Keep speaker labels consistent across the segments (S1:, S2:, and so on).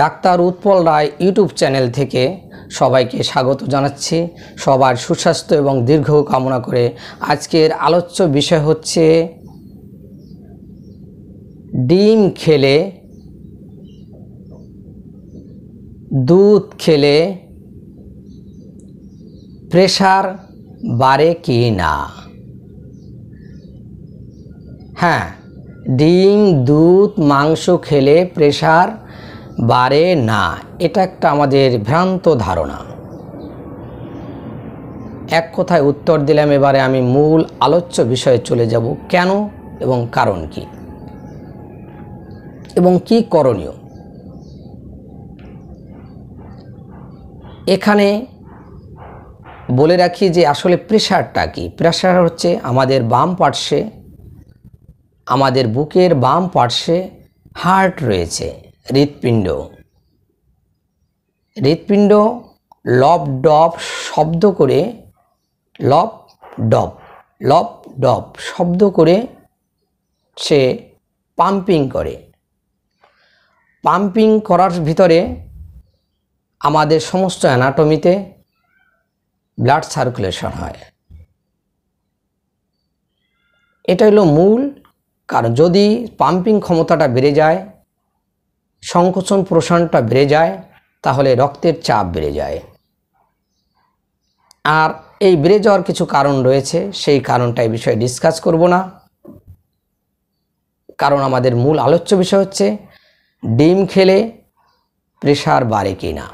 S1: doctor Utpal Roy YouTube channel থেকে সবাইকে স্বাগত জানাচ্ছি সবার সুস্বাস্থ্য এবং দীর্ঘ কামনা করে আজকের আলোচ্য বিষয় হচ্ছে ডিম খেলে দুধ খেলে প্রেশার বাড়ে কি না হ্যাঁ ডিম দুধ মাংস খেলে প্রেশার বাড়ে না এটা একটা আমাদের ভ্রান্ত ধারণা এক কথায় উত্তর দিলাম এবারে আমি মূল আলোচ্য বিষয়ে চলে যাব কেন এবং কারণ কি এবং কি করণীয় এখানে বলে রাখি যে আসলে প্রেশারটা কি প্রেশার হচ্ছে আমাদের বাম পার্শ্বে আমাদের বুকের বাম পার্শ্বে হার্ট রয়েছে হৃৎপিণ্ড হৃৎপিণ্ড লব ডব শব্দ করে লব ডব লব ডব শব্দ করে সে পাম্পিং করে পাম্পিং করার ভিতরে আমাদের সমস্ত অ্যানাটমিতে ব্লাড সার্কুলেশন হয় এটা হলো মূল কারণ যদি পাম্পিং ক্ষমতাটা বেড়ে যায় সংকোচন প্রসারণটা বেড়ে যায় তাহলে রক্তের চাপ বেড়ে যায় আর এই বেড়ে যাওয়ার কিছু কারণ রয়েছে সেই কারণটা এই বিষয়ে ডিসকাস করব না কারণ আমাদের মূল আলোচ্য বিষয় হচ্ছে ডিম খেলে প্রেশার বাড়ে কি না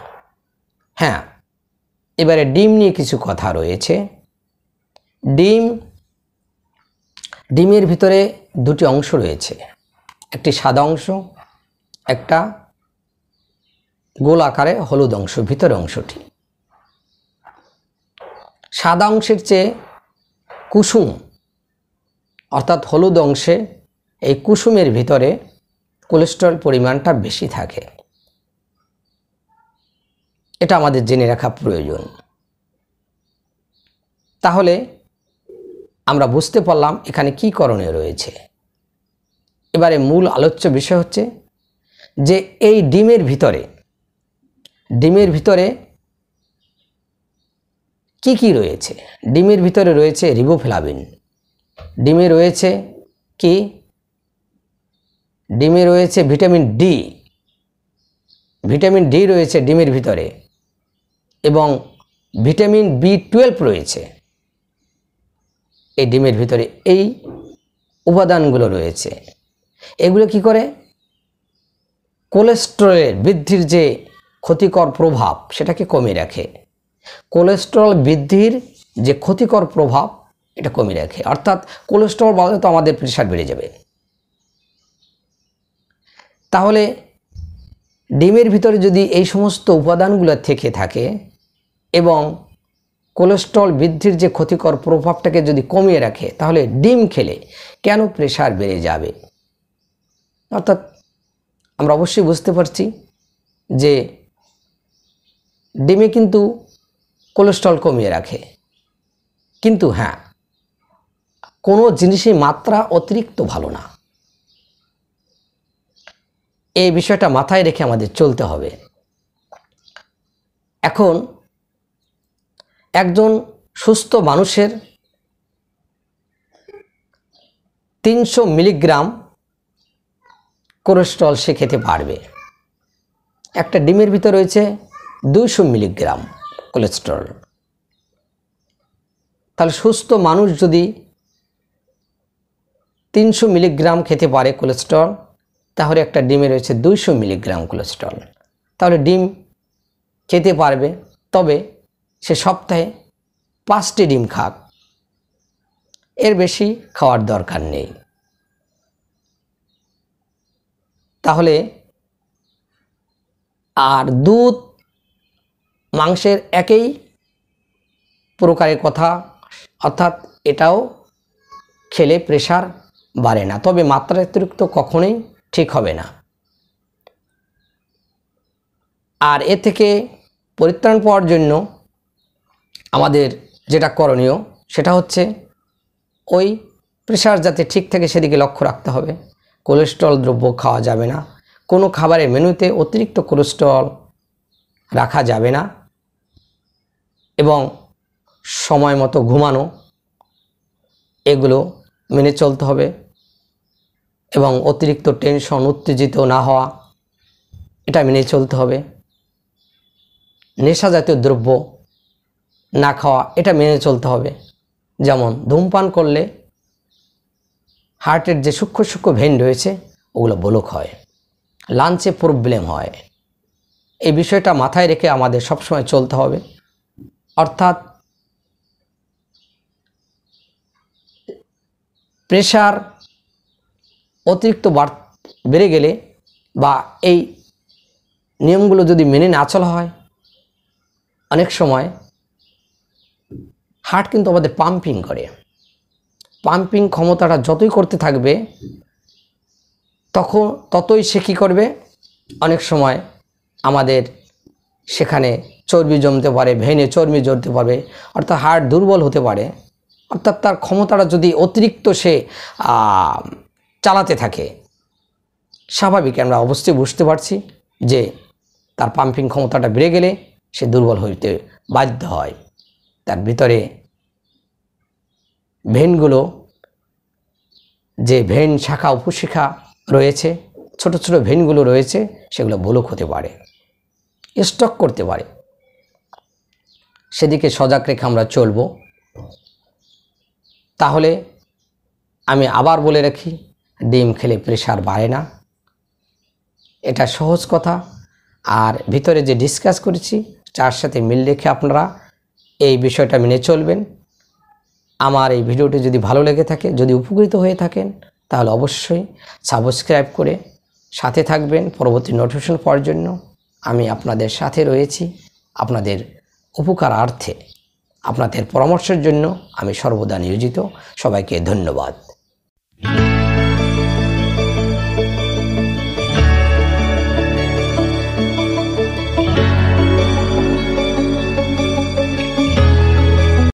S1: হ্যাঁ এবারে ডিম নিয়ে কিছু কথা রয়েছে ডিম ডিমের ভিতরে দুটি অংশ রয়েছে একটি সাদা অংশ একটা গোল আকারে হলুদ অংশ ভিতর অংশটি সাদা অংশের চেয়ে কুসুম অর্থাৎ হলুদ অংশে এই কুসুমের ভিতরে কোলেস্ট্রল পরিমাণটা বেশি থাকে এটা আমাদের জেনে রাখা প্রয়োজন তাহলে আমরা বুঝতে পারলাম এখানে কি করণীয় রয়েছে এবারে মূল আলোচ্য বিষয় হচ্ছে যে এই ডিমের ভিতরে ডিমের ভিতরে কি কি রয়েছে ডিমের ভিতরে রয়েছে রিবোফ্লাভিন ডিমে রয়েছে কি ডিমে রয়েছে ভিটামিন ডি ভিটামিন ডি রয়েছে ডিমের ভিতরে এবং ভিটামিন বি টুয়েলভ রয়েছে এই ডিমের ভিতরে এই উপাদানগুলো রয়েছে এগুলো কি করে কোলেস্ট্রলের বৃদ্ধির যে ক্ষতিকর প্রভাব সেটাকে কমিয়ে রাখে কোলেস্ট্রল বৃদ্ধির যে ক্ষতিকর প্রভাব এটা কমিয়ে রাখে অর্থাৎ কোলেস্ট্রল বাড়লে তো আমাদের প্রেশার বেড়ে যাবে তাহলে ডিমের ভিতরে যদি এই সমস্ত উপাদানগুলো থেকে থাকে এবং কোলেস্ট্রল বৃদ্ধির যে ক্ষতিকর প্রভাবটাকে যদি কমিয়ে রাখে তাহলে ডিম খেলে কেন প্রেশার বেড়ে যাবে অর্থাৎ আমরা অবশ্যই বুঝতে পারছি যে ডিমে কিন্তু কোলেস্ট্রল কমিয়ে রাখে কিন্তু হ্যাঁ কোনো জিনিসের মাত্রা অতিরিক্ত ভালো না এই বিষয়টা মাথায় রেখে আমাদের চলতে হবে এখন একজন সুস্থ মানুষের তিনশো মিলিগ্রাম কোলেস্ট্রল সে খেতে পারবে একটা ডিমের ভিতর রয়েছে দুইশো মিলিগ্রাম কোলেস্ট্রল তাহলে সুস্থ মানুষ যদি তিনশো মিলিগ্রাম খেতে পারে কোলেস্ট্রল তাহলে একটা ডিমে রয়েছে দুইশো মিলিগ্রাম কোলেস্ট্রল তাহলে ডিম খেতে পারবে তবে সে সপ্তাহে পাঁচটি ডিম খাক এর বেশি খাওয়ার দরকার নেই তাহলে আর দুধ মাংসের একই প্রকারের কথা অর্থাৎ এটাও খেলে প্রেশার বাড়ে না তবে মাত্রাতিরিক্ত কখনোই ঠিক হবে না আর এ থেকে পরিত্রাণ পাওয়ার জন্য আমাদের যেটা করণীয় সেটা হচ্ছে ওই প্রেশার যাতে ঠিক থাকে সেদিকে লক্ষ্য রাখতে হবে কোলেস্ট্রল দ্রব্য খাওয়া যাবে না কোনো খাবারের মেনুতে অতিরিক্ত কোলেস্ট্রল রাখা যাবে না এবং সময় মতো ঘুমানো এগুলো মেনে চলতে হবে এবং অতিরিক্ত টেনশন উত্তেজিত না হওয়া এটা মেনে চলতে হবে নেশা জাতীয় দ্রব্য না খাওয়া এটা মেনে চলতে হবে যেমন ধূমপান করলে হার্টের যে সূক্ষ্ম সূক্ষ্ম ভেন রয়েছে ওগুলো ব্লক হয় লাঞ্চে প্রবলেম হয় এই বিষয়টা মাথায় রেখে আমাদের সবসময় চলতে হবে অর্থাৎ প্রেশার অতিরিক্ত বেড়ে গেলে বা এই নিয়মগুলো যদি মেনে না চলা হয় অনেক সময় হার্ট কিন্তু আমাদের পাম্পিং করে পাম্পিং ক্ষমতাটা যতই করতে থাকবে তখন ততই সে কী করবে অনেক সময় আমাদের সেখানে চর্বি জমতে পারে ভেনে চর্বি জড়তে পারে অর্থাৎ হাড় দুর্বল হতে পারে অর্থাৎ তার ক্ষমতাটা যদি অতিরিক্ত সে চালাতে থাকে স্বাভাবিক আমরা অবশ্যই বুঝতে পারছি যে তার পাম্পিং ক্ষমতাটা বেড়ে গেলে সে দুর্বল হইতে বাধ্য হয় তার ভিতরে ভেনগুলো যে ভেন শাখা উপশিখা রয়েছে ছোট ছোট ভেনগুলো রয়েছে সেগুলো ব্লক হতে পারে স্টক করতে পারে সেদিকে সজাগ রেখে আমরা চলব তাহলে আমি আবার বলে রাখি ডিম খেলে প্রেশার বাড়ে না এটা সহজ কথা আর ভিতরে যে ডিসকাস করেছি তার সাথে মিল রেখে আপনারা এই বিষয়টা মেনে চলবেন আমার এই ভিডিওটি যদি ভালো লেগে থাকে যদি উপকৃত হয়ে থাকেন তাহলে অবশ্যই সাবস্ক্রাইব করে সাথে থাকবেন পরবর্তী নোটিফিকেশন পাওয়ার জন্য আমি আপনাদের সাথে রয়েছি আপনাদের উপকারার্থে আপনাদের পরামর্শের জন্য আমি সর্বদা নিয়োজিত সবাইকে ধন্যবাদ